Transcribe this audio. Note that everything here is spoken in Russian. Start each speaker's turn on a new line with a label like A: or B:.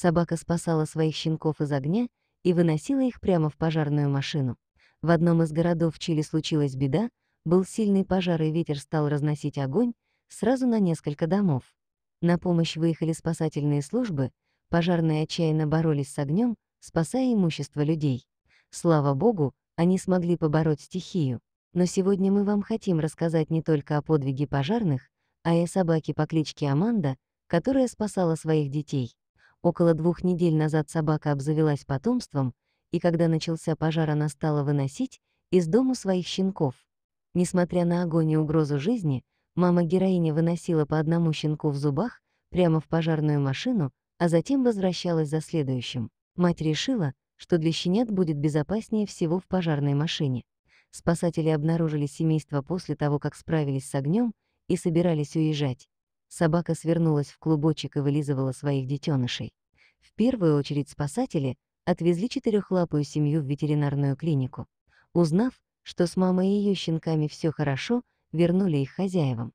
A: Собака спасала своих щенков из огня и выносила их прямо в пожарную машину. В одном из городов Чили случилась беда, был сильный пожар и ветер стал разносить огонь сразу на несколько домов. На помощь выехали спасательные службы, пожарные отчаянно боролись с огнем, спасая имущество людей. Слава богу, они смогли побороть стихию. Но сегодня мы вам хотим рассказать не только о подвиге пожарных, а и о собаке по кличке Аманда, которая спасала своих детей. Около двух недель назад собака обзавелась потомством, и когда начался пожар, она стала выносить из дома своих щенков. Несмотря на огонь и угрозу жизни, мама героини выносила по одному щенку в зубах прямо в пожарную машину, а затем возвращалась за следующим. Мать решила, что для щенят будет безопаснее всего в пожарной машине. Спасатели обнаружили семейство после того, как справились с огнем и собирались уезжать. Собака свернулась в клубочек и вылизывала своих детенышей. В первую очередь спасатели отвезли четырехлапую семью в ветеринарную клинику. Узнав, что с мамой и ее щенками все хорошо, вернули их хозяевам.